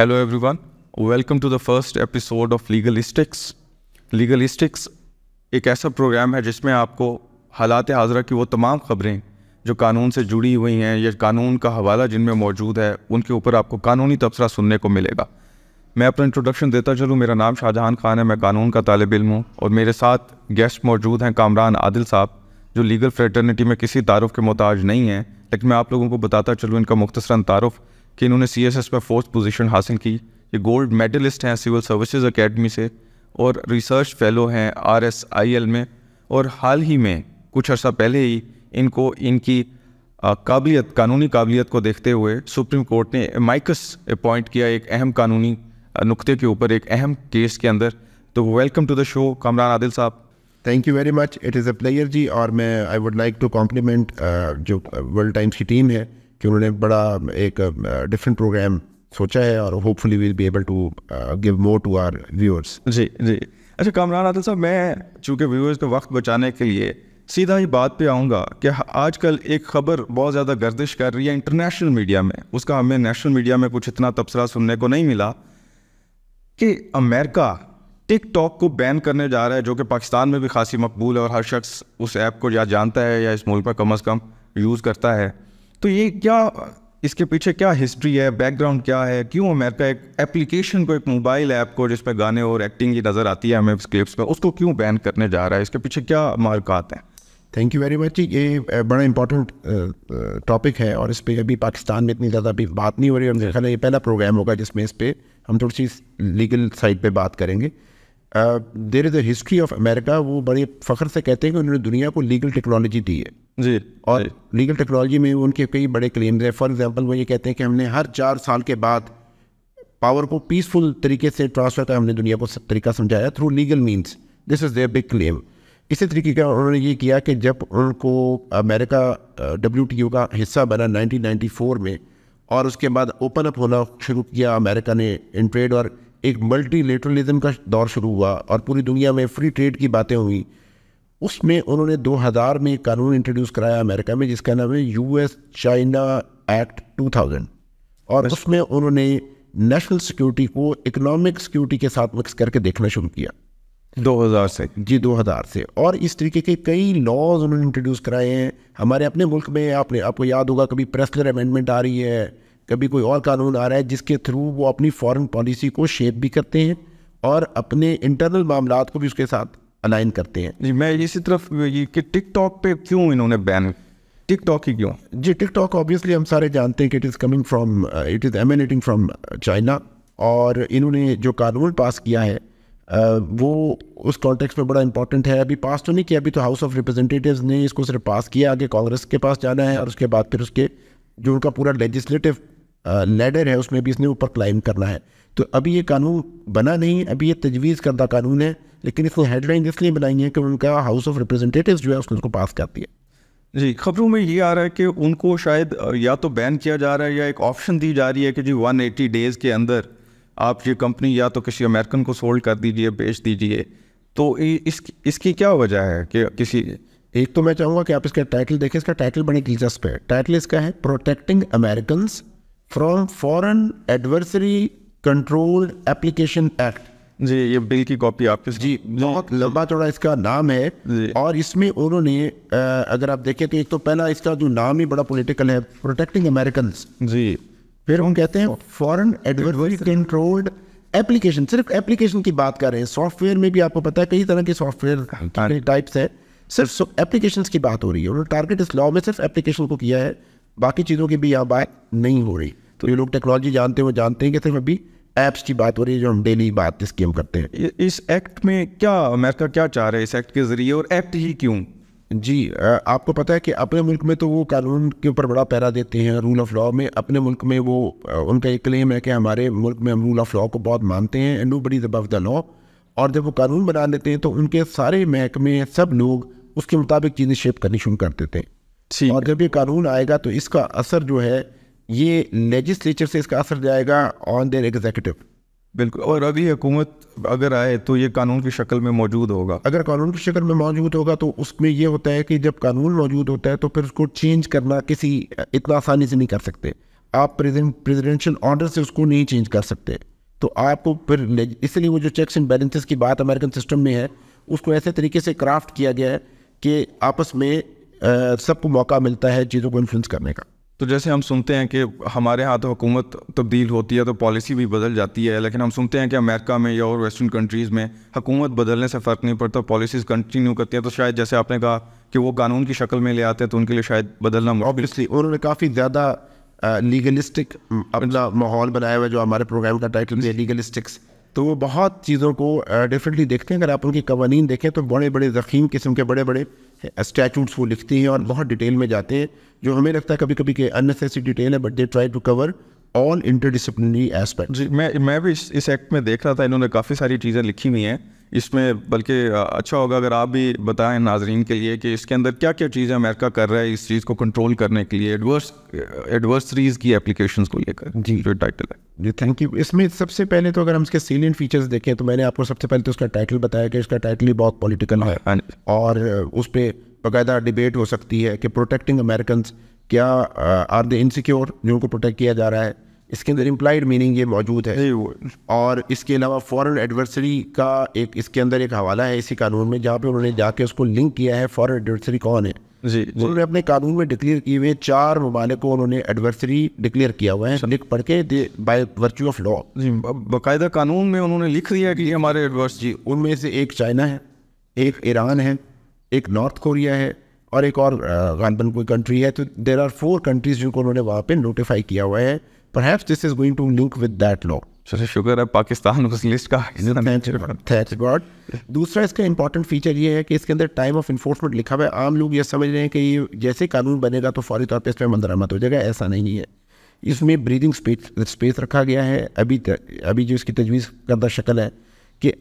Hello everyone welcome to the first episode of legalistics legalistics एक ऐसा programme है जिसमें आपको हालात हाजरा की वो तमाम ख़बरें जो कानून से जुड़ी हुई हैं या कानून का हवाला जिनमें मौजूद है उनके ऊपर आपको कानूनी तबसरा सुनने को मिलेगा मैं अपना इंट्रोडक्शन देता चलूँ मेरा नाम शाहजहान खान है मैं कानून का तालब इम हूँ और मेरे साथ गेस्ट मौजूद हैं कामरान आदिल साहब जो लीगल फ्रेटर्निटी में किसी तारफ़ के मोहताज नहीं है लेकिन मैं आप लोगों को बताता चलूँ इनका मुख्तसरा तारफ़ कि इन्होंने सी एस एस में फोर्थ पोजिशन हासिल की ये गोल्ड मेडलिस्ट हैं सिविल सर्विसेज अकेडमी से और रिसर्च फेलो हैं आर एस आई एल में और हाल ही में कुछ अर्सा पहले ही इनको इनकी काबिलियत कानूनी काबिलियत को देखते हुए सुप्रीम कोर्ट ने माइकस अपॉइंट किया एक अहम कानूनी नुकते के ऊपर एक अहम केस के अंदर तो welcome to the show Kamran Adil साहब thank you very much it is a pleasure जी और मैं I would like to compliment जो वर्ल्ड टाइम्स की टीम है कि उन्होंने बड़ा एक डिफरेंट प्रोग्राम सोचा है और hopefully will be able to give more to our viewers जी जी अच्छा कामरान आदिल साहब मैं चूँकि व्यूअर्स का वक्त बचाने के लिए सीधा ही बात पे आऊँगा कि आजकल एक खबर बहुत ज़्यादा गर्दिश कर रही है इंटरनेशनल मीडिया में उसका हमें नेशनल मीडिया में कुछ इतना तबसरा सुनने को नहीं मिला कि अमेरिका टिकटॉक को बैन करने जा रहा है जो कि पाकिस्तान में भी खासी मकबूल है और हर शख्स उस ऐप को या जानता है या इस मुल्क में कम अज़ कम यूज़ करता है तो ये क्या इसके पीछे क्या हिस्ट्री है बैकग्राउंड क्या है क्यों अमेरिका एक एप्लीकेशन को एक मोबाइल ऐप को जिसमें गाने और एक्टिंग की नज़र आती है हमें स्क्रिप्ट पर उसको क्यों बैन करने जा रहा है इसके पीछे क्या मार्कात हैं थैंक यू वेरी मच ये बड़ा इंपॉर्टेंट टॉपिक है और इस पर अभी पाकिस्तान में इतनी ज़्यादा अभी बात नहीं हो रही और मेरे ख्याल ये पहला प्रोग्राम होगा जिसमें इस पर हम थोड़ी सी लीगल साइड पर बात करेंगे there is a history of America वो बड़े फ़ख्र से कहते हैं कि उन्होंने दुनिया को लीगल टेक्नोलॉजी दी है जी और जी. लीगल टेक्नोलॉजी में उनके कई बड़े क्लेम्स हैं फॉर एग्जांपल वो ये कहते हैं कि हमने हर चार साल के बाद पावर को पीसफुल तरीके से ट्रांसफर कर हमने दुनिया को तरीका समझाया through legal means this is their big claim इसी तरीके का उन्होंने ये किया कि जब उनको अमेरिका डब्ल्यू का हिस्सा बना नाइनटीन में और उसके बाद ओपन अप होना शुरू किया अमेरिका ने इन ट्रेड और एक मल्टीलेटरलिज्म का दौर शुरू हुआ और पूरी दुनिया में फ्री ट्रेड की बातें हुई उसमें उन्होंने 2000 में एक कानून इंट्रोड्यूस कराया अमेरिका में जिसका नाम है यूएस चाइना एक्ट 2000 और उसमें उन्होंने नेशनल सिक्योरिटी को इकोनॉमिक सिक्योरिटी के साथ मिक्स करके देखना शुरू किया 2000 से जी 2000 से और इस तरीके के कई लॉज उन्होंने इंट्रोड्यूस कराए हैं हमारे अपने मुल्क में आपने आपको याद होगा कभी प्रेसलर अमेंडमेंट आ रही है कभी कोई और कानून आ रहा है जिसके थ्रू वो अपनी फॉरेन पॉलिसी को शेप भी करते हैं और अपने इंटरनल मामला को भी उसके साथ अलाइन करते हैं जी मैं इसी तरफ ये कि टिकटॉक पे क्यों इन्होंने बैन टिकटॉक ही क्यों जी टिकटॉक ऑब्वियसली हम सारे जानते हैं कि it is coming from it is emanating from China और इन्होंने जो कानून पास किया है uh, वो उस कॉन्टेक्स में बड़ा इंपॉर्टेंट है अभी पास तो नहीं किया अभी तो हाउस ऑफ रिप्रेजेंटेटिव्स ने इसको सिर्फ पास किया आगे कांग्रेस के पास जाना है और उसके बाद फिर उसके जो उनका पूरा लेजिस्लेटिव लेडर है उसमें भी इसने ऊपर क्लाइम करना है तो अभी ये कानून बना नहीं अभी ये तजवीज़ करदा कानून है लेकिन इसने हेडलाइन इसलिए बनाई है कि उनका हाउस ऑफ रिप्रेजेंटेटिव जो है उसने उसको पास कर दिया जी खबरों में ये आ रहा है कि उनको शायद या तो बैन किया जा रहा है या एक ऑप्शन दी जा रही है कि जी 180 डेज़ के अंदर आप ये कंपनी या तो किसी अमेरिकन को सोल्ड कर दीजिए बेच दीजिए तो इस इसकी क्या वजह है कि किसी एक तो मैं चाहूँगा कि आप इसका टाइटल देखें इसका टाइटल बड़ी दिलचस्प है टाइटल इसका है protecting American from foreign adversary control application act जी ये बिल की कॉपी आपके जी बहुत लंबा चौड़ा इसका नाम है और इसमें उन्होंने अगर आप देखें तो एक तो पहला इसका जो नाम ही बड़ा पॉलिटिकल है प्रोटेक्टिंग अमेरिकन जी फिर हम कहते हैं फॉरन एडवर्सरी कंट्रोल्ड एप्लीकेशन सिर्फ एप्लीकेशन की बात कर रहे हैं सॉफ्टवेयर में भी आपको पता है कई तरह के सॉफ्टवेयर टाइप्स है सिर्फ एप्लीकेशन की बात हो रही है उन्होंने टारगेट इस लॉ में सिर्फ एप्लीकेशन को किया है बाकी चीज़ों की भी यहाँ बात नहीं हो रही तो ये लोग टेक्नोलॉजी जानते हुए जानते हैं कि सिर्फ अभी ऐप्स की बात हो रही है जो हम डेली बात इसकी हम करते हैं इस एक्ट में क्या अमेरिका क्या चाह रहा है इस एक्ट के ज़रिए और एक्ट ही क्यों जी आपको पता है कि अपने मुल्क में तो वो कानून के ऊपर बड़ा पैरा देते हैं रूल ऑफ लॉ में अपने मुल्क में वो उनका एक क्लेम है कि हमारे मुल्क में हम रूल ऑफ लॉ को बहुत मानते हैं नो बड़ी अबव द लॉ और जब वो कानून बना देते हैं तो उनके सारे महकमे सब लोग उसके मुताबिक चीज़ें शेप करनी शुरू कर देते हैं ठीक और जब ये कानून आएगा तो इसका असर जो है ये लेजिस्लेचर से इसका असर जाएगा ऑन देर एग्जीक्यूटिव बिल्कुल और अभी हुकूमत अगर आए तो ये कानून की शक्ल में मौजूद होगा अगर कानून की शक्ल में मौजूद होगा तो उसमें ये होता है कि जब कानून मौजूद होता है तो फिर उसको चेंज करना किसी इतना आसानी से नहीं कर सकते आप प्रेजेंट प्रेजिडेंशियल ऑर्डर से उसको नहीं चेंज कर सकते तो आपको फिर इसलिए वो जो चेक्स एंड बैलेंसेस की बात अमेरिकन सिस्टम में है उसको ऐसे तरीके से क्राफ्ट किया गया है कि आपस में सबको मौका मिलता है चीज़ों को इन्फ्लुंस करने का तो जैसे हम सुनते हैं कि हमारे यहाँ तो हुकूमत तब्दील होती है तो पॉलिसी भी बदल जाती है लेकिन हम सुनते हैं कि अमेरिका में या और वेस्टर्न कंट्रीज़ में हुकूमत बदलने से फ़र्क नहीं पड़ता पॉलिसीज़ कंटिन्यू करती है तो शायद जैसे आपने कहा कि वो कानून की शक्ल में ले आते हैं तो उनके लिए शायद बदलना ऑब्वियसली उन्होंने काफ़ी ज़्यादा लीगलिस्टिक अपना माहौल बनाया हुआ है जो हमारे प्रोग्राम का टाइटल है लीगलिस्टिक्स तो वो बहुत चीज़ों को डिफरेंटली देखते हैं अगर आप उनकी कवानीन देखें तो बड़े बड़े जखीम किस्म के बड़े बड़े स्टैचूट्स वो लिखते हैं और बहुत डिटेल में जाते हैं जो हमें लगता है कभी कभी के अननेसेसरी डिटेल है but they try to cover all interdisciplinary aspect जी मैं मैं भी इस, इस एक्ट में देख रहा था इन्होंने काफ़ी सारी चीज़ें लिखी हुई हैं इसमें बल्कि अच्छा होगा अगर आप भी बताएं नाजरीन के लिए कि इसके अंदर क्या क्या चीज़ें अमेरिका कर रहा है इस चीज़ को कंट्रोल करने के लिए एडवर्स एडवर्सरीज़ की एप्लीकेशन को लेकर जी जो टाइटल है जी थैंक यू इसमें सबसे पहले तो अगर हम इसके सीलियन फीचर्स देखें तो मैंने आपको सबसे पहले तो उसका टाइटल बताया कि इसका टाइटल ही बहुत पॉलिटिकल है हाँ और उस पर बाकायदा डिबेट हो सकती है कि प्रोटेक्टिंग अमेरिकन क्या आर द इनसिक्योर जिनको प्रोटेक्ट किया जा रहा है इसके अंदर इम्प्लाइड मीनिंग ये मौजूद है और इसके अलावा फॉरेन एडवर्सरी का एक इसके अंदर एक हवाला है इसी कानून में जहाँ पे उन्होंने जाके उसको लिंक किया है फॉरेन एडवर्सरी कौन है जी उन्होंने अपने कानून में डिक्लेयर किए हुए चार ममालिक को उन्होंने एडवर्सरी डिक्लेयर किया हुआ है अच्छा। लिख पढ़ के बाय वर्च्यू ऑफ लॉ जी बाकायदा कानून में उन्होंने लिख दिया कि हमारे एडवर्स जी उनमें से एक चाइना है एक ईरान है एक नॉर्थ कोरिया है और एक और गानबन कोई कंट्री है तो देर आर फोर कंट्रीज जिनको उन्होंने वहाँ पर नोटिफाई किया हुआ है पर this is going to link with that law sir शुक्र है पाकिस्तान उस लिस्ट का गॉड तो दूसरा इसका इंपॉर्टेंट फीचर ये है कि इसके अंदर टाइम ऑफ इन्फोर्समेंट लिखा हुआ है आम लोग ये समझ रहे हैं कि ये जैसे कानून बनेगा तो फौरी तौर पर इसमें मंदरामद हो जाएगा ऐसा नहीं है इसमें ब्रीदिंग स्पेस स्पेस रखा गया है अभी अभी जो इसकी तजवीज़ करदा शक्ल है कि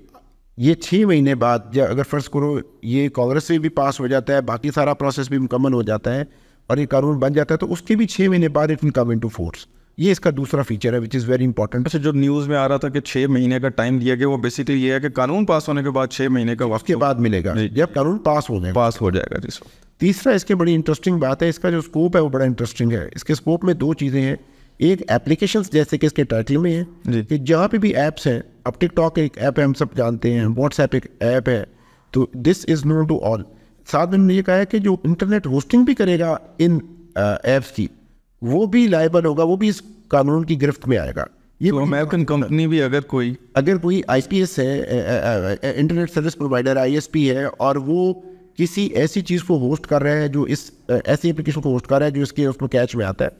ये छः महीने बाद या अगर फ़र्ज़ करो ये कांग्रेस से भी पास हो जाता है बाकी सारा प्रोसेस भी मुकम्मल हो जाता है और ये कानून बन जाता है तो उसके भी छः महीने बाद it will come into force ये इसका दूसरा फीचर है विच इज़ वेरी इंपॉर्टेंट अच्छा जो न्यूज़ में आ रहा था कि छः महीने का टाइम दिया गया वो बेसिकली ये है कि कानून पास होने के बाद छः महीने का वक्त के बाद मिलेगा जब कानून पास हो जाएगा पास हो जाएगा जिस तीसरा इसके बड़ी इंटरेस्टिंग बात है इसका जो स्कोप है वो बड़ा इंटरेस्टिंग है इसके स्कोप में दो चीज़ें हैं एक एप्लीकेशन जैसे कि इसके टाइटल में है कि जहाँ पे भी ऐप्स हैं अब टिकटॉक एक ऐप है हम सब जानते हैं व्हाट्सएप एक ऐप है तो this is known to all साथ में उन्होंने ये कहा है कि जो इंटरनेट होस्टिंग भी करेगा इन ऐप्स की वो भी लाइबल होगा वो भी इस कानून की गिरफ्त में आएगा ये तो अमेरिकन कंपनी भी अगर कोई अगर कोई आईपीएस है इंटरनेट सर्विस प्रोवाइडर आईएसपी है और वो किसी ऐसी चीज़ को होस्ट कर रहा है जो इस ऐसी एप्लीकेशन को होस्ट कर रहा है जो इसके उसमें कैच में आता है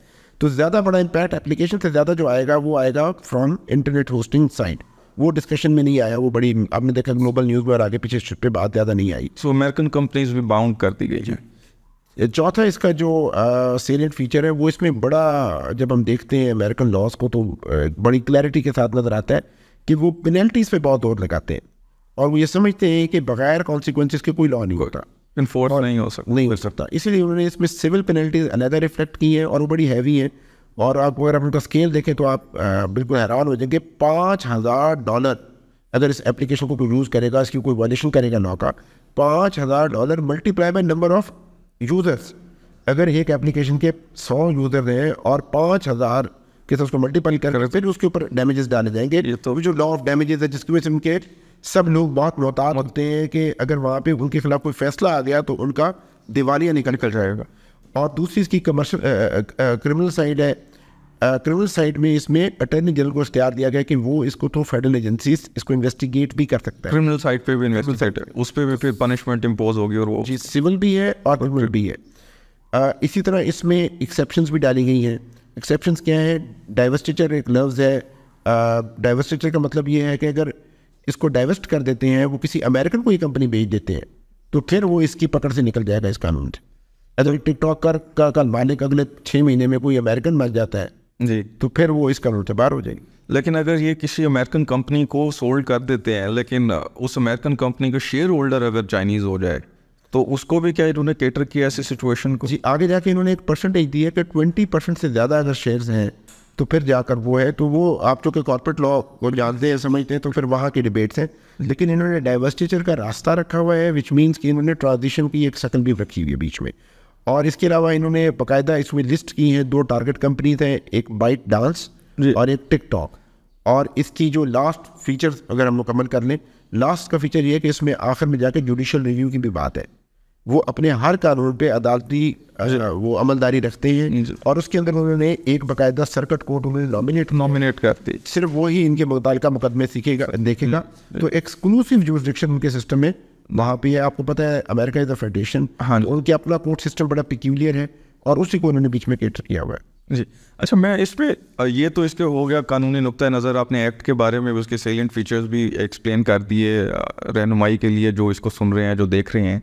तो ज़्यादा बड़ा इम्पैक्ट एप्लीकेशन से ज़्यादा जो आएगा वो आएगा फ्रॉम इंटरनेट होस्टिंग साइट वो डिस्कशन में नहीं आया वो बड़ी आपने देखा ग्लोबल न्यूज़ में और आगे पीछे पे बात ज़्यादा नहीं आई सो अमेरिकन कंपनीज भी बाउंड कर दी गई है चौथा इसका जो सेलेंट फीचर है वो इसमें बड़ा जब हम देखते हैं अमेरिकन लॉस को तो बड़ी क्लैरिटी के साथ नज़र आता है कि वो पेनल्टीज़ पे बहुत जोर लगाते हैं और वो ये समझते हैं कि बगैर कॉन्सिक्वेंस के कोई लॉ नहीं होता इन्फोर्स नहीं हो सकता नहीं हो सकता इसीलिए उन्होंने इसमें सिविल पेनल्टीज अलहदा रिफ्लेक्ट की है और वो बड़ी हैवी है और आप अगर आप उनका स्केल देखें तो आप बिल्कुल हैरान हो जाएंगे पाँच हज़ार डॉलर अगर इस एप्लीकेशन को कोई यूज़ करेगा इसकी कोई वॉलेशन करेगा नौका पाँच हज़ार dollar multiply by number of users अगर एक एप्लीकेशन के सौ यूज़र हैं और पाँच हज़ार के साथ उसको मल्टीपल कर रहे थे जो उसके ऊपर डैमेजेस डाले जाएंगे तो जो लॉ ऑफ डैमेजेस है जिसकी वजह से उनके सब लोग बहुत रोहतार होते हैं कि अगर वहाँ पे उनके खिलाफ कोई फैसला आ गया तो उनका दिवालिया निकल कर जाएगा और दूसरी इसकी कमर्शल क्रिमिनल साइड है क्रिमिनल साइड में इसमें अटर्नी जनरल को इख्तियार दिया गया कि वो इसको तो फेडरल एजेंसीज इसको इन्वेस्टिगेट भी कर सकता है क्रिमिनल साइड पे भी इन्वेस्टिगेट साइड उस पर भी फिर पनिशमेंट इम्पोज होगी और वो जी सिविल भी है और क्रिमिनल भी है इसी तरह इसमें एक्सेप्शन भी डाली गई हैं एक्सेप्शन क्या है डाइवस्टिचर एक लफ्ज़ है डाइवस्टिचर का मतलब ये है कि अगर इसको डाइवर्स कर देते हैं वो किसी अमेरिकन को ही कंपनी भेज देते हैं तो फिर वो इसकी पकड़ से निकल जाएगा इस कानून से अगर टिकटॉक का कल मालिक अगले छः महीने में कोई अमेरिकन मर जाता है जी तो फिर वो इस कानून से बाहर हो जाएगी लेकिन अगर ये किसी अमेरिकन कंपनी को सोल्ड कर देते हैं लेकिन उस अमेरिकन कंपनी का शेयर होल्डर अगर चाइनीज़ हो जाए तो उसको भी क्या इन्होंने केटर किया ऐसी सिचुएशन को जी आगे जाके इन्होंने एक परसेंटेज दी है कि ट्वेंटी परसेंट से ज़्यादा अगर शेयर्स हैं तो फिर जाकर वो है तो वो आप चूँकि कॉरपोरेट लॉ को जानते हैं समझते हैं तो फिर वहाँ की डिबेट्स हैं लेकिन इन्होंने डाइवर्सिटीचर का रास्ता रखा हुआ है विच मीन्स कि इन्होंने ट्रांजिशन की एक शक्ल भी रखी हुई है बीच में और इसके अलावा इन्होंने बाकायदा इसमें लिस्ट की हैं दो टारगेट कंपनीज हैं एक बाइट डांस और एक टिकटॉक और इसकी जो लास्ट फीचर्स अगर हम मुकम्मल कर लें लास्ट का फीचर ये है कि इसमें आखिर में जाकर जुडिशल रिव्यू की भी बात है वो अपने हर कानून पे अदालती वो अमलदारी रखते हैं और उसके अंदर उन्होंने एक बाकायदा सर्कट कोर्ट उन्होंने नॉमिनेट नॉमिनेट करते सिर्फ वही इनके मुतल मुकदमे सीखेगा देखेगा तो एक्सक्लूसिव जो उनके सिस्टम में वहाँ पे है आपको पता है अमेरिका इज़ अ फेडरेशन हाँ उनके अपना कोर्ट सिस्टम बड़ा पिक्यूलियर है और उसी को उन्होंने बीच में कैटर किया हुआ है जी अच्छा मैं इस पर ये तो इसके हो गया कानूनी नुकतः नज़र आपने एक्ट के बारे में उसके सेलेंट फीचर्स भी एक्सप्लेन कर दिए रहनुमाई के लिए जो इसको सुन रहे हैं जो देख रहे हैं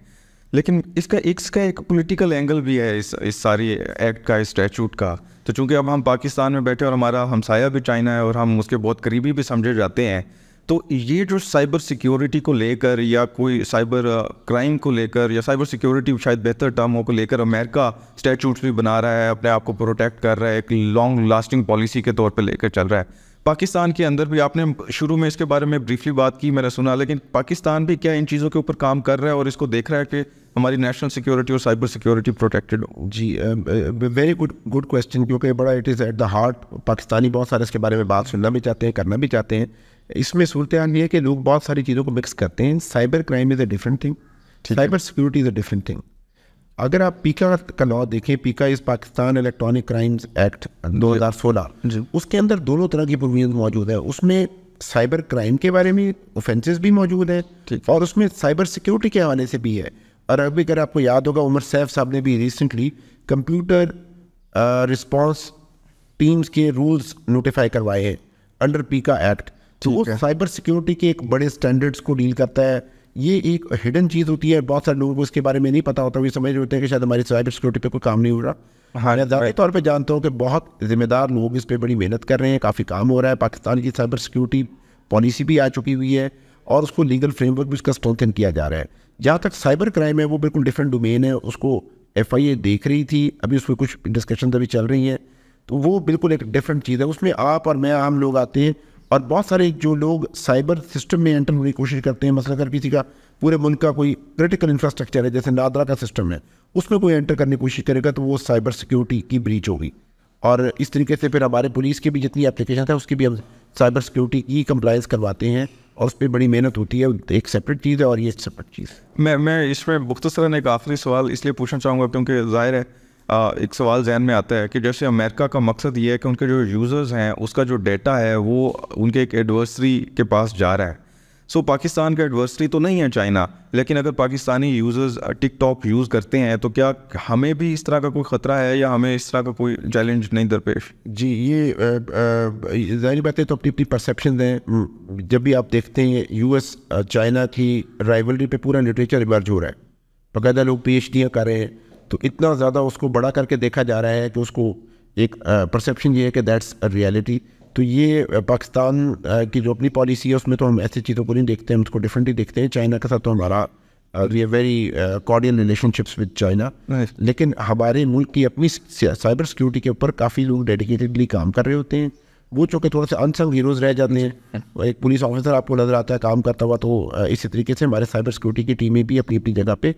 लेकिन इसका इसका एक पॉलिटिकल एंगल भी है इस इस सारी एक्ट का इस स्टैचूट का तो चूंकि अब हम पाकिस्तान में बैठे और हमारा हमसाया भी चाइना है और हम उसके बहुत करीबी भी समझे जाते हैं तो ये जो साइबर सिक्योरिटी को लेकर या कोई साइबर क्राइम uh, को लेकर या साइबर सिक्योरिटी शायद बेहतर टर्म हो को लेकर अमेरिका स्टैचूट्स भी बना रहा है अपने आप को प्रोटेक्ट कर रहा है एक लॉन्ग लास्टिंग पॉलिसी के तौर पर लेकर चल रहा है पाकिस्तान के अंदर भी आपने शुरू में इसके बारे में ब्रीफली बात की मैंने सुना लेकिन पाकिस्तान भी क्या इन चीज़ों के ऊपर काम कर रहा है और इसको देख रहा है कि हमारी नेशनल सिक्योरिटी और साइबर सिक्योरिटी प्रोटेक्टेड हो जी वेरी गुड गुड क्वेश्चन क्योंकि बड़ा it is at the heart Pakistani बहुत सारे इसके बारे में बात सुनना भी चाहते हैं करना भी चाहते हैं इसमें सूरत यह है कि लोग बहुत सारी चीज़ों को मिक्स करते हैं cyber crime is a different thing cyber security is a different thing अगर आप पीका का लॉ देखें PECA is Pakistan electronic crimes act 2016 उसके अंदर दोनों तरह की प्रोविजन मौजूद है उसमें साइबर क्राइम के बारे में ऑफेंसेस भी मौजूद है और उसमें साइबर सिक्योरिटी के हवाले से भी है और अभी अगर आपको याद होगा उमर सैफ साहब ने भी रिसेंटली कंप्यूटर रिस्पॉन्स टीम्स के रूल्स नोटिफाई करवाए हैं अंडर पीका एक्ट तो वो साइबर सिक्योरिटी के एक बड़े स्टैंडर्ड्स को डील करता है ये एक हिडन चीज़ होती है बहुत सारे लोगों को इसके बारे में नहीं पता होता वो समझ होते हैं कि शायद हमारी साइबर सिक्योरिटी पे कोई काम नहीं हो रहा हाँ मैं ज़्यादा तौर पर जानता हूँ कि बहुत जिम्मेदार लोग इस पर बड़ी मेहनत कर रहे हैं काफ़ी काम हो रहा है पाकिस्तान की साइबर सिक्योरिटी पॉलिसी भी आ चुकी हुई है और उसको लीगल फ्रेमवर्क भी उसका स्ट्रेंथन किया जा रहा है जहाँ तक साइबर क्राइम है वो बिल्कुल डिफरेंट डोमेन है उसको एफ देख रही थी अभी उस पर कुछ डिस्कशन अभी चल रही हैं तो वो बिल्कुल एक डिफरेंट चीज़ है उसमें आप और मैं आम लोग आते हैं और बहुत सारे जो लोग साइबर सिस्टम में एंटर होने की कोशिश करते हैं मसला अगर किसी का पूरे मुल्क का कोई क्रिटिकल इंफ्रास्ट्रक्चर है जैसे नादरा का सिस्टम है उसमें कोई एंटर करने की कोशिश करेगा तो वो साइबर सिक्योरिटी की ब्रीच होगी और इस तरीके से फिर हमारे पुलिस की भी जितनी एप्लीकेशन है उसकी भी हम साइबर सिक्योरिटी की कंप्लाइंस करवाते हैं और उस पर बड़ी मेहनत होती है एक सेपरेट चीज़ है और ये सेपरेट चीज़ मैं मैं इसमें मुख्तसरा एक आखिरी सवाल इसलिए पूछना चाहूँगा क्योंकि ज़ाहिर है एक सवाल जहन में आता है कि जैसे अमेरिका का मकसद ये है कि उनके जो यूज़र्स हैं उसका जो डेटा है वो उनके एक एडवर्सरी के पास जा रहा है सो so, पाकिस्तान का एडवर्सरी तो नहीं है चाइना लेकिन अगर पाकिस्तानी यूज़र्स टिकटॉक यूज़ करते हैं तो क्या हमें भी इस तरह का कोई ख़तरा है या हमें इस तरह का कोई चैलेंज नहीं दरपेश जी ये ज़ाहिर बातें तो अपनी अपनी परसेप्शन हैं हम्म, जब भी आप देखते हैं यू एस चाइना की राइवलरी पे पूरा लिटरेचर इमर्ज हो रहा है बाकायदा लोग पी कर रहे हैं तो इतना ज़्यादा उसको बड़ा करके देखा जा रहा है कि उसको एक परसेप्शन ये है कि दैट्स रियलिटी तो ये पाकिस्तान की जो अपनी पॉलिसी है उसमें तो हम ऐसी चीज़ों को नहीं देखते हम उसको डिफरेंटली देखते हैं चाइना के साथ तो हमारा we are very cordial relationships with China लेकिन हमारे मुल्क की अपनी साइबर सिक्योरिटी के ऊपर काफ़ी लोग डेडिकेटेडली काम कर रहे होते हैं वो चूँकि थोड़े से अनसंग हीरोज़ रह जाते हैं एक पुलिस ऑफिसर आपको नज़र आता है काम करता हुआ तो इसी तरीके से हमारे साइबर सिक्योरिटी की टीमें भी अपनी अपनी जगह पर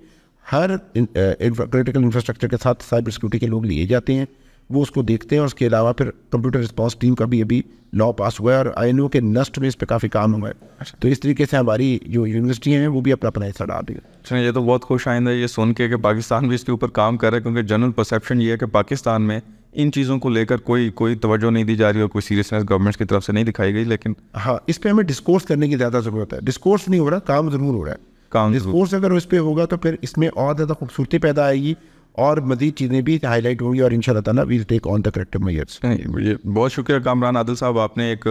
हर क्रिटिकल इंफ्रास्ट्रक्चर के साथ साइबर सिक्योरिटी के लोग लिए जाते हैं वो उसको देखते हैं और उसके अलावा फिर कंप्यूटर रिस्पॉन्स टीम का भी अभी लॉ पास हुआ है और आई के नस्ट में इस पर काफ़ी काम हुआ है अच्छा। तो इस तरीके से हमारी जो यूनिवर्सिटी हैं वो भी अपना अपना हिस्सा डाल है अच्छा ये तो बहुत खुश आइंदा ये सुन के कि पाकिस्तान भी इसके ऊपर काम कर रहा है क्योंकि जनरल परसेप्शन ये है कि पाकिस्तान में इन चीज़ों को लेकर कोई कोई तवज्जो नहीं दी जा रही और कोई सीरियसनेस गवर्नमेंट की तरफ से नहीं दिखाई गई लेकिन हाँ इस पर हमें डिस्कोर्स करने की ज़्यादा ज़रूरत है डिस्कोर्स नहीं हो रहा काम ज़रूर हो रहा है ये अगर उस पर होगा तो फिर इसमें और ज़्यादा खूबसूरती पैदा आएगी और मजीद चीज़ें भी हाईलाइट होंगी और इन शाला will take on the corrective measures बहुत शुक्रिया कामरान आदिल साहब आपने एक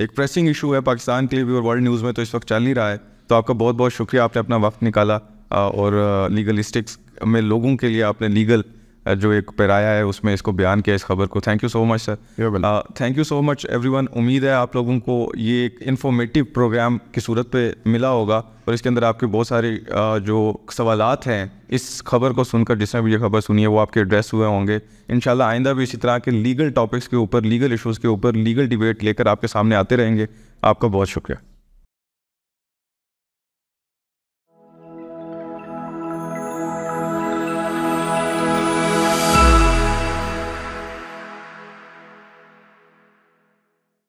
एक प्रेसिंग इशू है पाकिस्तान के लिए भी और वर्ल्ड न्यूज़ में तो इस वक्त चल नहीं रहा है तो आपका बहुत बहुत शुक्रिया आपने अपना वक्त निकाला और लीगलिस्टिक्स में लोगों के लिए आपने लीगल जो एक पेराया है उसमें इसको बयान किया इस खबर को thank you so much sir thank you so much वन उम्मीद है आप लोगों को ये एक इन्फॉर्मेटिव प्रोग्राम की सूरत पे मिला होगा और इसके अंदर आपके बहुत सारे जो सवाल हैं इस खबर को सुनकर जिसने भी ये खबर सुनी है वो आपके एड्रेस हुए होंगे इन आइंदा भी इसी तरह के लीगल टॉपिक्स के ऊपर लीगल इशूज़ के ऊपर लीगल डिबेट लेकर आपके सामने आते रहेंगे आपका बहुत शुक्रिया